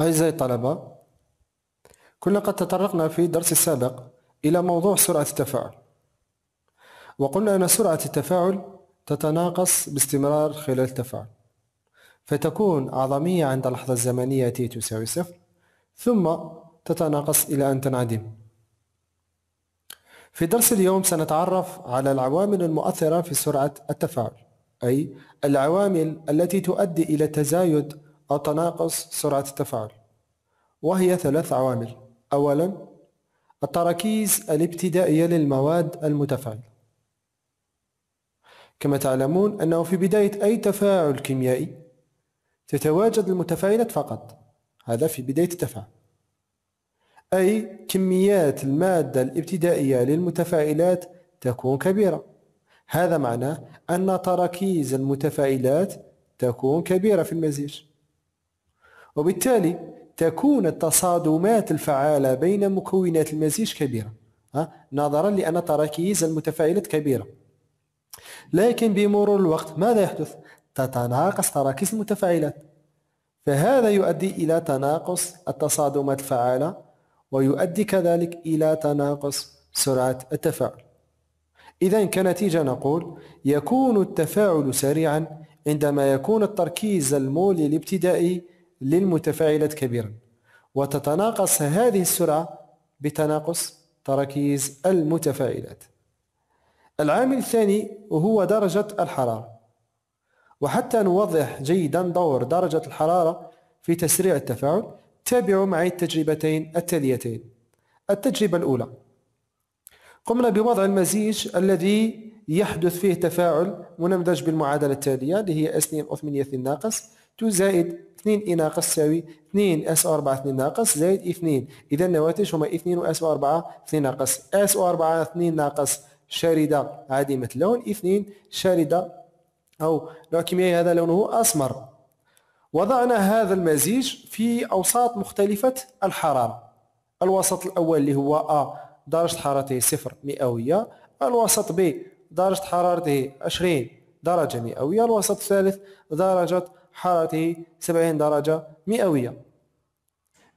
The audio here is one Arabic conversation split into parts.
أعزائي الطلبة كنا قد تطرقنا في الدرس السابق إلى موضوع سرعة التفاعل وقلنا أن سرعة التفاعل تتناقص باستمرار خلال التفاعل فتكون عظمية عند اللحظة الزمنية t تساوي صفر ثم تتناقص إلى أن تنعدم في درس اليوم سنتعرف على العوامل المؤثرة في سرعة التفاعل أي العوامل التي تؤدي إلى تزايد أتناقص سرعة التفاعل وهي ثلاث عوامل أولا التراكيز الابتدائية للمواد المتفاعلة كما تعلمون أنه في بداية أي تفاعل كيميائي تتواجد المتفاعلات فقط هذا في بداية التفاعل أي كميات المادة الابتدائية للمتفاعلات تكون كبيرة هذا معناه أن تراكيز المتفاعلات تكون كبيرة في المزيج وبالتالي تكون التصادمات الفعالة بين مكونات المزيج كبيرة نظرا لأن تراكيز المتفاعلات كبيرة لكن بمرور الوقت ماذا يحدث؟ تتناقص تراكيز المتفاعلات فهذا يؤدي إلى تناقص التصادمات الفعالة ويؤدي كذلك إلى تناقص سرعة التفاعل إذا كنتيجة نقول يكون التفاعل سريعا عندما يكون التركيز المولي الابتدائي للمتفاعلات كبيرا وتتناقص هذه السرعة بتناقص تركيز المتفاعلات العامل الثاني هو درجة الحرارة وحتى نوضح جيدا دور درجة الحرارة في تسريع التفاعل تابعوا معي التجربتين التاليتين التجربة الأولى قمنا بوضع المزيج الذي يحدث فيه تفاعل منمدج بالمعادلة التالية اللي هي S2 أثمينية الناقص 2 زائد 2 اي ناقص تساوي 2 اس او 4 2 ناقص زائد 2 اذا النواتج هما 2 واس او 4 2 ناقص اس او 4 2 ناقص شاردة عديمة اللون 2 شاردة أو نوع كيميائي هذا لونه أسمر وضعنا هذا المزيج في أوساط مختلفة الحرارة الوسط الأول اللي هو أ درجة حرارته صفر مئوية الوسط ب درجة حرارته 20 درجة مئوية الوسط الثالث درجة حرارته 70 درجة مئوية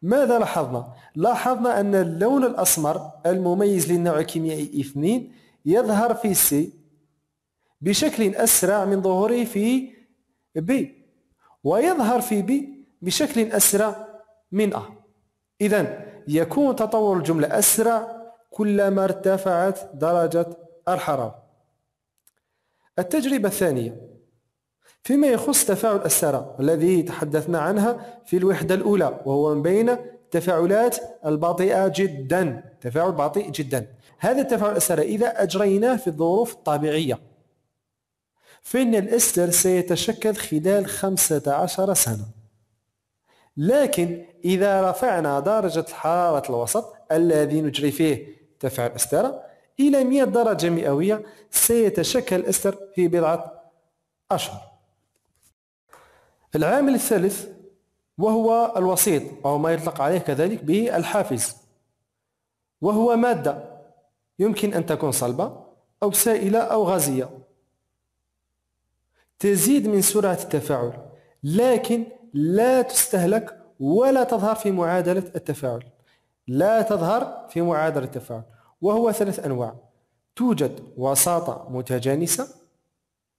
ماذا لاحظنا؟ لاحظنا أن اللون الأسمر المميز للنوع الكيميائي اثنين يظهر في سي بشكل أسرع من ظهوره في بي ويظهر في بي بشكل أسرع من أ إذا يكون تطور الجملة أسرع كلما ارتفعت درجة الحرارة التجربة الثانية فيما يخص تفاعل السرى الذي تحدثنا عنها في الوحدة الأولى وهو من بين التفاعلات البطيئة جدا تفاعل بطيء جدا هذا التفاعل السرى إذا أجريناه في الظروف الطبيعية فإن الإستر سيتشكل خلال 15 سنة لكن إذا رفعنا درجة حرارة الوسط الذي نجري فيه تفاعل أسترة إلى 100 درجة مئوية سيتشكل الأستر في بضعة أشهر العامل الثالث وهو الوسيط أو ما يطلق عليه كذلك به الحافز وهو مادة يمكن أن تكون صلبة أو سائلة أو غازية تزيد من سرعة التفاعل لكن لا تستهلك ولا تظهر في معادلة التفاعل لا تظهر في معادلة التفاعل وهو ثلاث أنواع توجد وساطة متجانسة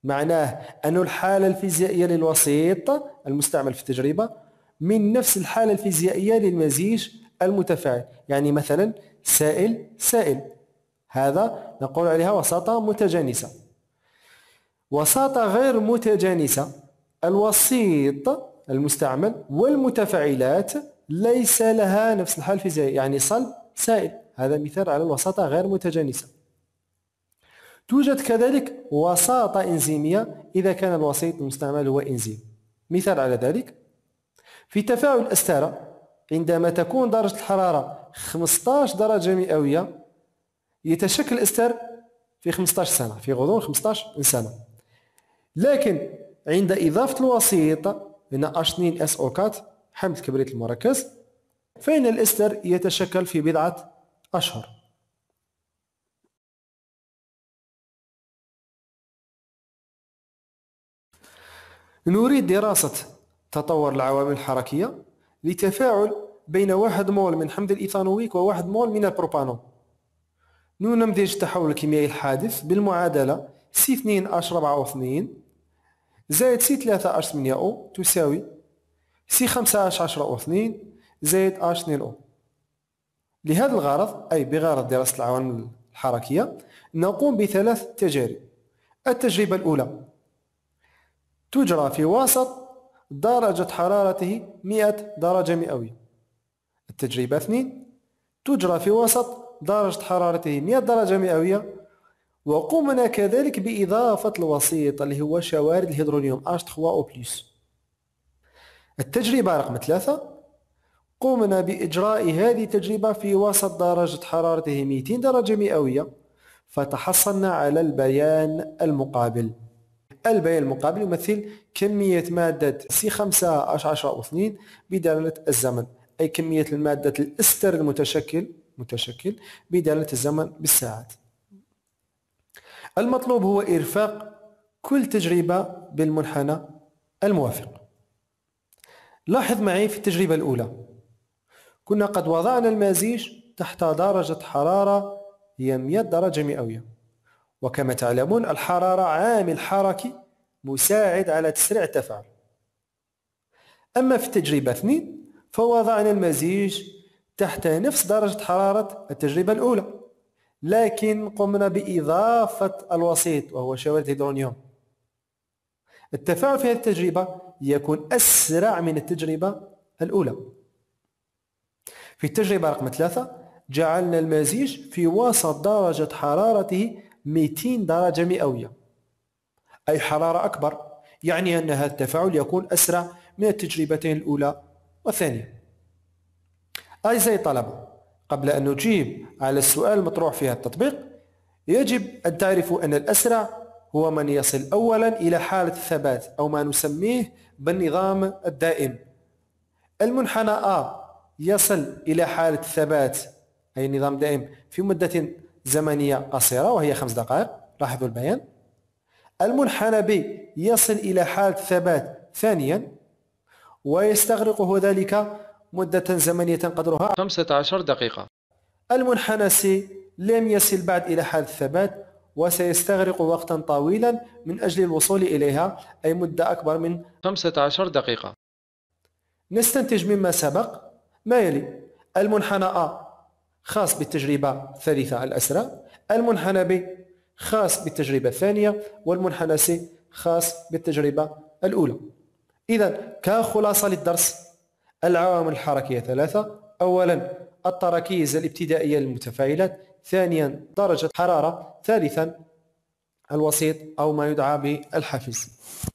معناه أن الحالة الفيزيائية للوسيط المستعمل في التجربة من نفس الحالة الفيزيائية للمزيج المتفاعل يعني مثلا سائل سائل هذا نقول عليها وساطة متجانسة وساطة غير متجانسة الوسيط المستعمل والمتفاعلات ليس لها نفس الحالة الفيزيائية يعني صلب سائل هذا مثال على الوساطة غير متجانسة توجد كذلك وساطة إنزيمية إذا كان الوسيط المستعمل هو إنزيم مثال على ذلك في تفاعل الأستارة عندما تكون درجة الحرارة 15 درجة مئوية يتشكل الأستر في 15 سنة في غضون 15 سنة لكن عند إضافة الوسيط هنا H2SO4 حمض كبريت المركز فإن الأستر يتشكل في بضعة أشهر نريد دراسة تطور العوامل الحركية لتفاعل بين واحد مول من حمض الإيثانويك وواحد مول من البروبانول ننمذج التحول الكيميائي الحادث بالمعادلة h اثنين زايد زائد C3H8O تساوي C5H10O2 زائد H2O لهذا الغرض أي بغرض دراسة العوامل الحركية نقوم بثلاث تجارب التجربة الأولى تجرى في وسط درجة حرارته 100 درجة مئوية التجربة 2 تجرى في وسط درجة حرارته 100 درجة مئوية وقمنا كذلك بإضافة الوسيط اللي هو شوارد الهيدرونيوم H3O+. التجربة رقم 3 قمنا بإجراء هذه التجربة في وسط درجة حرارته 200 درجة مئوية فتحصلنا على البيان المقابل البيان المقابل يمثل كمية مادة سي خمسة اش 10 او اثنين بدلالة الزمن أي كمية المادة الإستر المتشكل متشكل بدلالة الزمن بالساعات المطلوب هو إرفاق كل تجربة بالمنحنى الموافق لاحظ معي في التجربة الأولى كنا قد وضعنا المزيج تحت درجة حرارة هي 100 درجة مئوية وكما تعلمون الحرارة عامل حركي مساعد على تسريع التفاعل أما في التجربة اثنين فوضعنا المزيج تحت نفس درجة حرارة التجربة الأولى لكن قمنا بإضافة الوسيط وهو شواذ هيدرونيوم التفاعل في هذه التجربة يكون أسرع من التجربة الأولى في التجربة رقم ثلاثة جعلنا المزيج في وسط درجة حرارته 200 درجة مئوية أي حرارة أكبر يعني أن هذا التفاعل يكون أسرع من التجربتين الأولى والثانية أعزائي الطلبة قبل أن نجيب على السؤال المطروح في هذا التطبيق يجب أن تعرفوا أن الأسرع هو من يصل أولا إلى حالة الثبات أو ما نسميه بالنظام الدائم المنحنى A يصل إلى حالة الثبات أي نظام دائم في مدة زمنية قصيرة وهي خمس دقائق لاحظوا البيان المنحنى بي يصل إلى حالة ثبات ثانيا ويستغرقه ذلك مدة زمنية قدرها 15 دقيقة المنحنى سي لم يصل بعد إلى حالة الثبات وسيستغرق وقتا طويلا من أجل الوصول إليها أي مدة أكبر من 15 دقيقة نستنتج مما سبق ما يلي المنحنى أ خاص بالتجربة الثالثة على الأسرى المنحنى ب خاص بالتجربة الثانية والمنحنى سي خاص بالتجربة الأولى إذا كخلاصة للدرس العوامل الحركية ثلاثة أولا التراكيز الابتدائية للمتفاعلات ثانيا درجة حرارة ثالثا الوسيط أو ما يدعى بالحافز